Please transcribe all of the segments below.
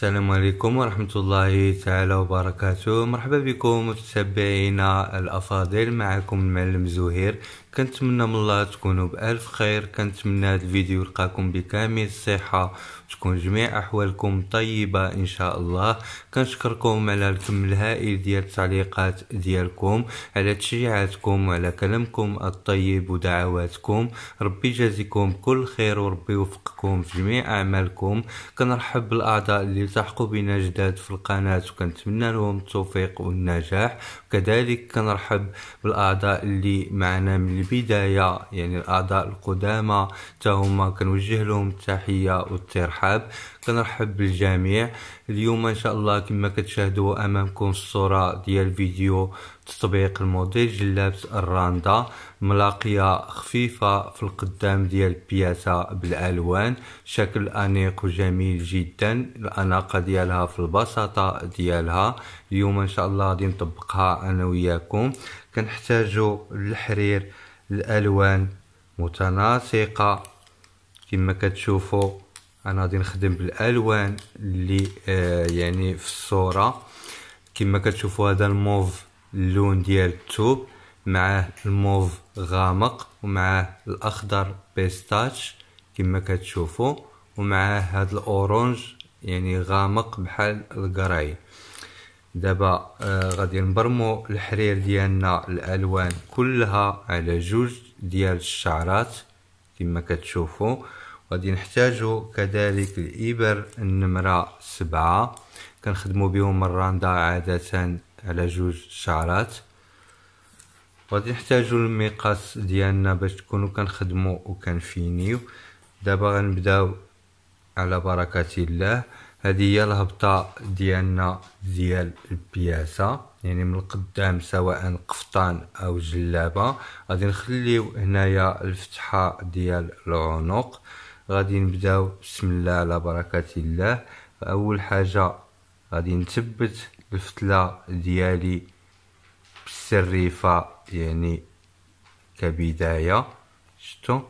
السلام عليكم ورحمة الله تعالى وبركاته مرحبا بكم متابعينا الأفاضل معكم المعلم زهير كنتمنى من الله تكونوا بألف خير كنتمنى هذا الفيديو يلقاكم بكامل الصحة تكون جميع أحوالكم طيبة إن شاء الله كنشكركم على الكم الهائل ديال التعليقات ديالكم على تشجيعاتكم وعلى كلامكم الطيب ودعواتكم ربي يجازيكم كل خير وربي يوفقكم في جميع أعمالكم كنرحب بالأعضاء اللي التحقوا بنا جداد في القناة وكنتمنى لهم التوفيق والنجاح كذلك كنرحب بالاعضاء اللي معنا من البدايه يعني الاعضاء القدامى حتى هما كنوجه لهم التحيه والترحاب كنرحب بالجميع اليوم ان شاء الله كما كتشاهدوا امامكم الصوره ديال فيديو تطبيق الموديل جلابس الراندا ملاقية خفيفة في القدام ديال بياسة بالألوان شكل أنيق وجميل جدا الأناقة ديالها في البساطة ديالها اليوم إن شاء الله غادي نطبقها أنا وياكم كنحتاجو الحرير الألوان متناسقة كما كتشوفوا أنا غادي نخدم بالألوان اللي آه يعني في الصورة كما كتشوفوا هذا الموف اللون ديال التوب معاه الموف غامق ومع الأخضر بيستاتش كما كتشوفوا ومع هذا الأورانج يعني غامق بحال القراي دابا آه، غادي نبرمو الحرير ديالنا الالوان كلها على جوج ديال الشعرات كما كتشوفوا غادي نحتاجو كذلك الابر النمره سبعة كنخدمو بهم الراندا عاده على جوج شعرات غادي نحتاجو المقاس ديالنا باش تكونو كنخدمو وكنفينيو دابا غنبداو على بركه الله هذه هي الهبطة ديالنا ديال البياسة يعني من القدام سواء قفطان او جلابة غادي نخليو هنايا الفتحة ديال العنق غادي نبداو بسم الله على بركة الله اول حاجة غادي نثبت الفتلة ديالي بالسريفة يعني كبداية شتو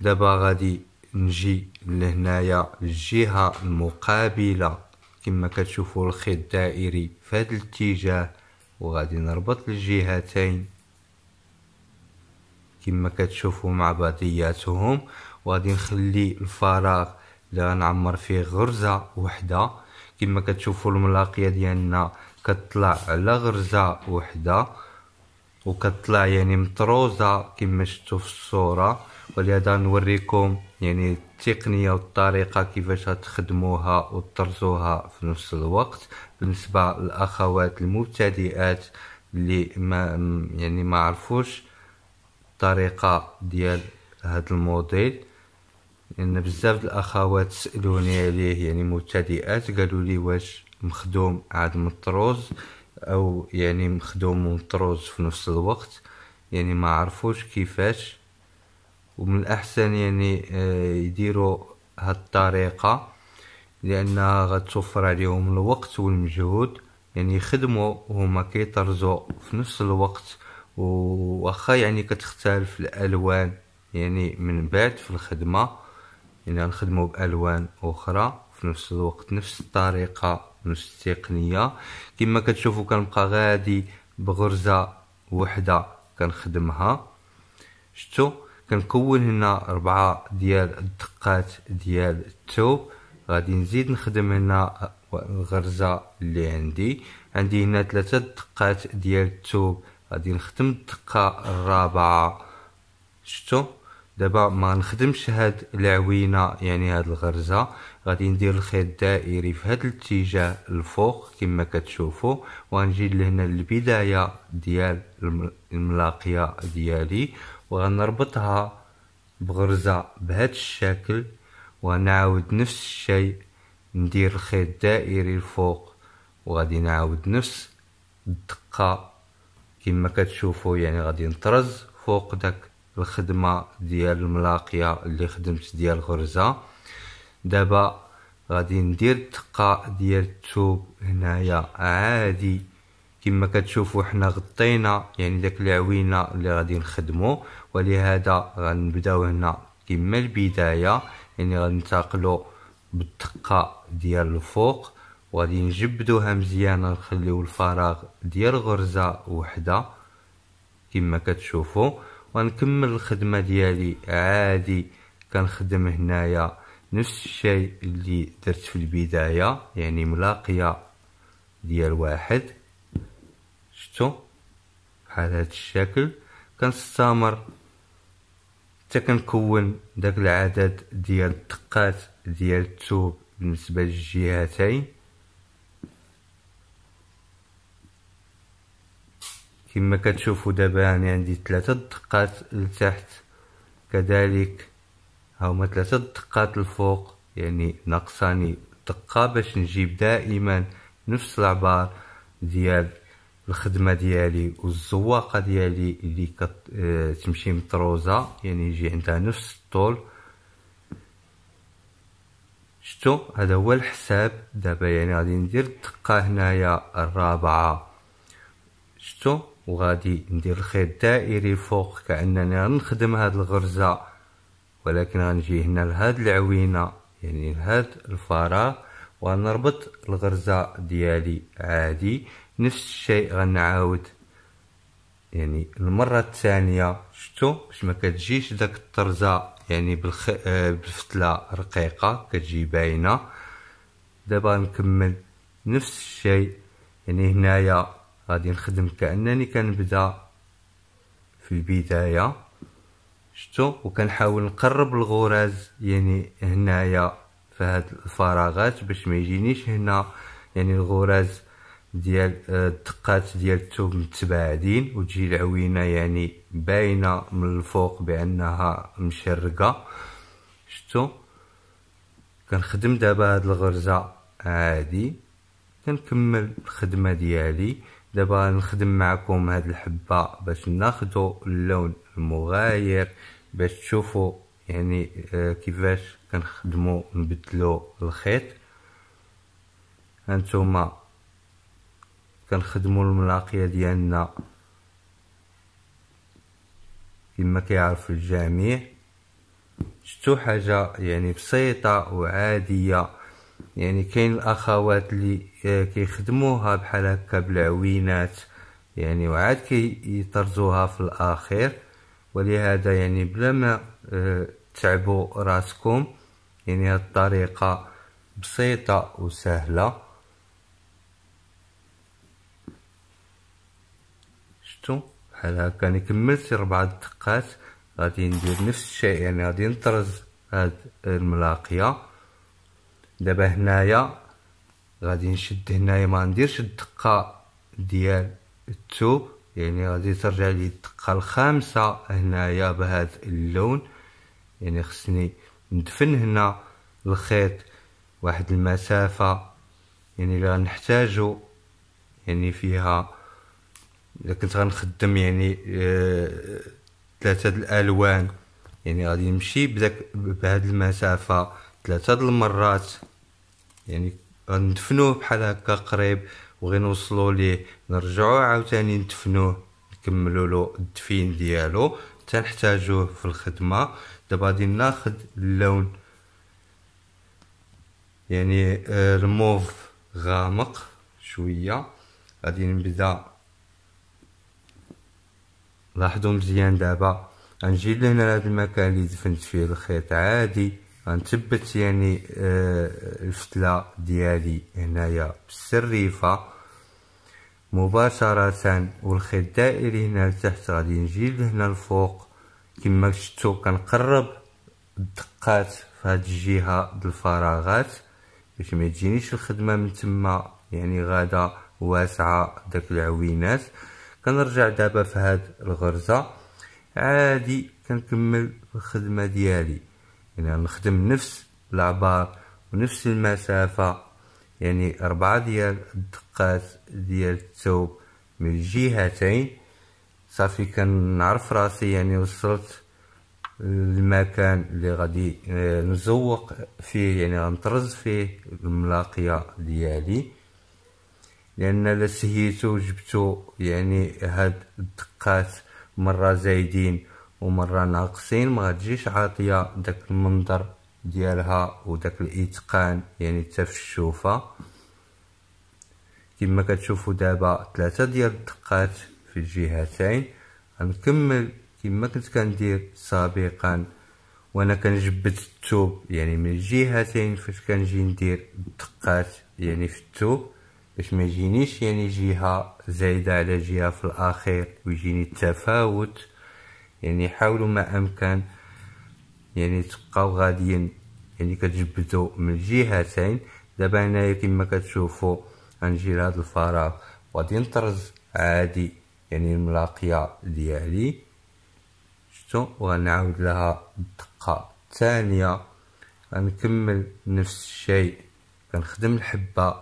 دابا غادي نجي لهنايا الجهة المقابلة كما كتشوفوا الخيط دائري في هذا الاتجاه وغادي نربط الجهتين كما كتشوفوا مع بعضياتهم وغادي نخلي الفراغ اللي غنعمر فيه غرزه وحده كما كتشوفوا الملاقيه ديالنا كتطلع على غرزه وحده وكتطلع يعني مطروزه كما شفتوا في الصوره ولهذا نوريكم يعني التقنيه والطريقه كيفاش تخدموها وترزوها في نفس الوقت بالنسبه للاخوات المبتدئات اللي ما يعني ما عرفوش الطريقه ديال هذا الموديل لان يعني بزاف الاخوات سالوني عليه يعني مبتدئات قالوا لي واش مخدوم عاد من الطروز او يعني مخدوم ومطروز في نفس الوقت يعني ما عرفوش كيفاش ومن الاحسن يعني آه، يديروا هاد الطريقه لانها غتوفر عليهم الوقت والمجهود يعني يخدموا وهما كيطرزوا في نفس الوقت واخا يعني كتختلف الالوان يعني من بعد في الخدمه يعني نخدموا بالوان اخرى في نفس الوقت نفس الطريقه نص التقنيه كما كتشوفوا كنبقى غادي بغرزه وحده كنخدمها شتو كنكون هنا ربعة ديال الدقات ديال التوب غادي نزيد نخدم هنا الغرزة اللي عندي عندي هنا ثلاثة دقات ديال التوب غادي نخدم الدقة الرابعة شتو دابا ما نخدمش هاد العوينه يعني هاد الغرزه غادي ندير الخيط دائري في هاد الاتجاه الفوق كما كتشوفوا وغنجي لهنا للبدايه ديال الملاقيه ديالي وغنربطها بغرزه بهاد الشكل وغنعاود نفس الشيء ندير الخيط دائري الفوق وغادي نعاود نفس الدقه كما كتشوفوا يعني غادي نطرز فوق داك الخدمه ديال الملاقيه اللي خدمت ديال الغرزه دابا غادي ندير الدقه ديال التوب هنايا عادي كما كتشوفوا حنا غطينا يعني داك العوينه اللي غادي نخدمو ولهذا غنبداو هنا كما البدايه يعني غنتاقلو بالدقه ديال الفوق وغادي نجبدوها مزيان نخليو الفراغ ديال غرزه وحده كما كتشوفوا ونكمل الخدمة ديالي عادي كنخدم هنايا نفس الشيء اللي درت في البداية يعني ملاقية ديال واحد شتو بحال هاد الشكل كنستمر حتى كنكون داك العدد ديال الدقات ديال التوب بالنسبة للجهتين كما كتشوفوا دابا يعني عندي ثلاثة دقات لتحت كذلك هما ثلاثة دقات الفوق يعني ناقصاني دقة باش نجيب دائما نفس العبار ديال الخدمة ديالي والزواقة ديالي اللي كتمشي آه، مطروزة يعني يجي عندها نفس الطول شتو هذا هو الحساب دابا يعني غادي ندير الدقة هنايا الرابعة شتو وغادي ندير الخيط دائري فوق كانني نخدم هاد الغرزه ولكن غنجي هنا لهاد العوينه يعني لهاد الفراغ ونربط الغرزه ديالي عادي نفس الشيء غنعاود يعني المره الثانيه شفتوا باش ما كتجيش داك الطرزه يعني بالخ... آه، بالفتله رقيقه كتجي باينه دابا نكمل نفس الشيء يعني هنايا غادي نخدم كانني كنبدا في البدايه شتو وكنحاول نقرب الغراز يعني هنايا في هاد الفراغات باش ما يجينيش هنا يعني الغراز ديال آه، الدقات ديال الثوب متباعدين وتجي العوينه يعني باينه من الفوق بانها مشرقه شتو كنخدم دابا هاد الغرزه عادي كنكمل الخدمه ديالي دابا نخدم معكم هاد الحبة باش ناخدو اللون المغاير باش تشوفوا يعني آه، كيفاش كنخدمو نبدلو الخيط هانتوما كنخدمو الملاقية ديالنا كما كيعرف الجميع شتو حاجة يعني بسيطة وعادية يعني كاين الاخوات اللي آه، كيخدموها بحال هكا بالعوينات يعني وعاد كيطرزوها في الاخير ولهذا يعني بلا ما آه، تعبوا راسكم يعني هاد الطريقه بسيطه وسهله شتو بحال هكا يعني كملت اربع دقات غادي ندير نفس الشيء يعني غادي نطرز هاد الملاقيه دابا هنايا غادي نشد هنايا ما نديرش الدقه ديال الثوب يعني غادي ترجع لي الدقه الخامسه هنايا بهذا اللون يعني خصني ندفن هنا الخيط واحد المسافه يعني اللي غنحتاجو يعني فيها اذا كنت غنخدم يعني آه ثلاثه الالوان يعني غادي نمشي بداك بهاد المسافه ثلاثه المرات يعني غندفنوه بحال هكا قريب نوصلو ليه نرجعو عاوتاني ندفنوه نكملو له الدفين ديالو تنحتاجوه في الخدمه دابا غادي ناخذ اللون يعني الموف آه، غامق شويه غادي نبدا لاحظوا مزيان دابا غنجي لهنا لهاد المكان اللي دفنت فيه الخيط عادي غنثبت يعني آه، الفتله ديالي هنايا بالسريفه مباشره والخيط دائري هنا لتحت غادي نجي لهنا الفوق كما شتو كنقرب الدقات في هاد الجهه د الفراغات باش ما تجينيش الخدمه من تما يعني غادا واسعه داك العوينات كنرجع دابا في هاد الغرزه عادي كنكمل الخدمه ديالي يعني نخدم نفس العبار ونفس المسافة يعني أربعة ديال الدقات ديال الثوب من الجهتين صافي كنعرف راسي يعني وصلت المكان اللي غادي آه، نزوق فيه يعني غنطرز فيه الملاقية ديالي لأن لا سهيتو جبتو يعني هاد الدقات مرة زايدين ومره ناقصين ما تجيش عاطيه داك المنظر ديالها وداك الاتقان يعني حتى الشوفه كما كتشوفوا دابا ثلاثه ديال الدقات في الجهتين غنكمل كما كنت كندير سابقا وانا كنجبد التوب يعني من الجهتين فاش كنجي ندير الدقات يعني في التوب باش ما يجينيش يعني جهه زايده على جهه في الاخير ويجيني التفاوت يعني حاولوا ما امكن يعني تبقاو غاديين يعني كتجبدوا من الجهتين دابا هنايا كما كتشوفوا غنجي لهذا الفراغ وغادي نطرز عادي يعني الملاقيه ديالي شفتوا وغنعاود لها الدقه الثانيه غنكمل نفس الشيء كنخدم الحبه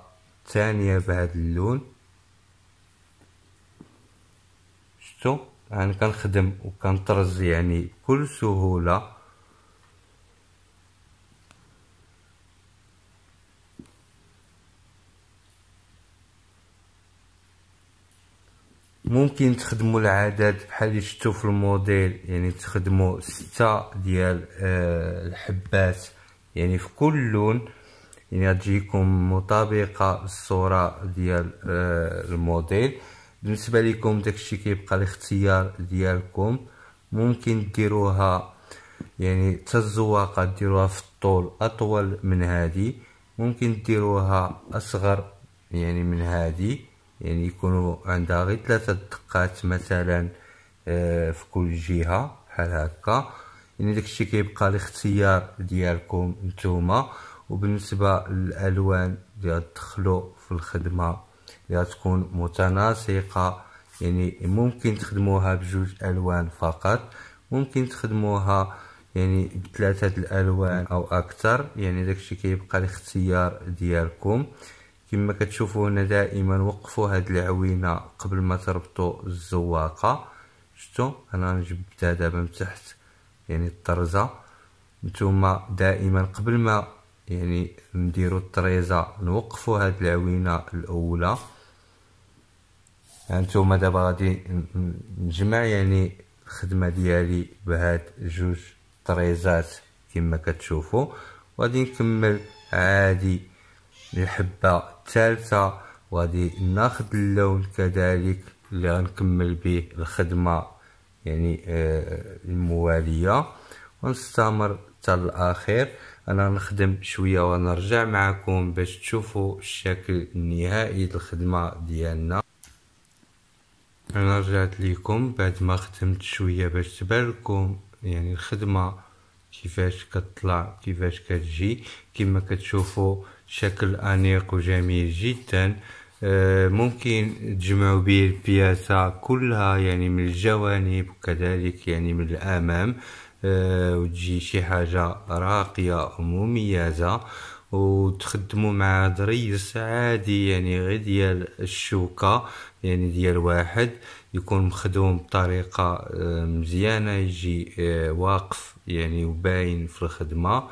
الثانيه بهذا اللون شفتوا يعني كنخدم وكنطرز يعني بكل سهولة ممكن تخدموا العدد بحال اللي شفتوا في الموديل يعني تخدموا ستة ديال آه، الحبات يعني في كل لون يعني تجيكم مطابقة للصورة ديال آه الموديل بالنسبه لكم داكشي كيبقى الاختيار ديالكم ممكن ديروها يعني حتى الزواقه ديروها في الطول اطول من هذه ممكن ديروها اصغر يعني من هذه يعني يكونوا عندها غير ثلاثه دقات مثلا آه، في كل جهه بحال هكا يعني داكشي كيبقى الاختيار ديالكم نتوما وبالنسبه للالوان ديال تدخلوا في الخدمه اللي تكون متناسقة يعني ممكن تخدموها بجوج الوان فقط ممكن تخدموها يعني بثلاثة الالوان او اكثر يعني داكشي كيبقى الاختيار ديالكم كما كتشوفوا هنا دائما وقفوا هاد العوينه قبل ما تربطوا الزواقه شتو انا نجبدها دابا من تحت يعني الطرزه نتوما دائما قبل ما يعني نديرو الطريزه نوقفوا هاد العوينه الاولى هانتوما يعني دابا غادي نجمع يعني الخدمه ديالي بهاد جوج طريزات كما كتشوفوا وغادي نكمل عادي الحبه الثالثه وغادي ناخذ اللون كذلك اللي غنكمل به الخدمه يعني آه المواليه ونستمر حتى الاخير انا نخدم شويه ونرجع معكم باش تشوفوا الشكل النهائي الخدمه ديالنا انا رجعت ليكم بعد ما ختمت شويه باش تبان يعني الخدمه كيفاش كتطلع كيفاش كتجي كما كتشوفوا شكل انيق وجميل جدا آه، ممكن تجمعوا به البياسة كلها يعني من الجوانب وكذلك يعني من الأمام آه، وتجي شي حاجة راقية ومميزة وتخدموا مع ضريس عادي يعني غير ديال الشوكه يعني ديال واحد يكون مخدوم بطريقه آه، مزيانه يجي آه، واقف يعني وباين في الخدمه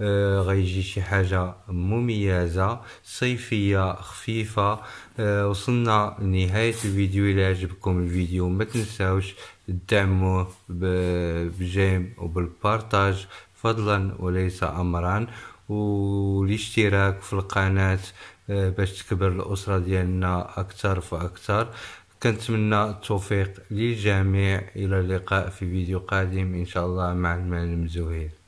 آه، غيجي شي حاجه مميزه صيفيه خفيفه وصلنا لنهايه الفيديو الى عجبكم الفيديو ما تنساوش تدعموه بجيم وبالبارتاج فضلا وليس امرا والاشتراك في القناه آه، باش تكبر الاسره ديالنا اكثر فاكثر كنتمنى التوفيق للجميع الى اللقاء في فيديو قادم ان شاء الله مع المال زهير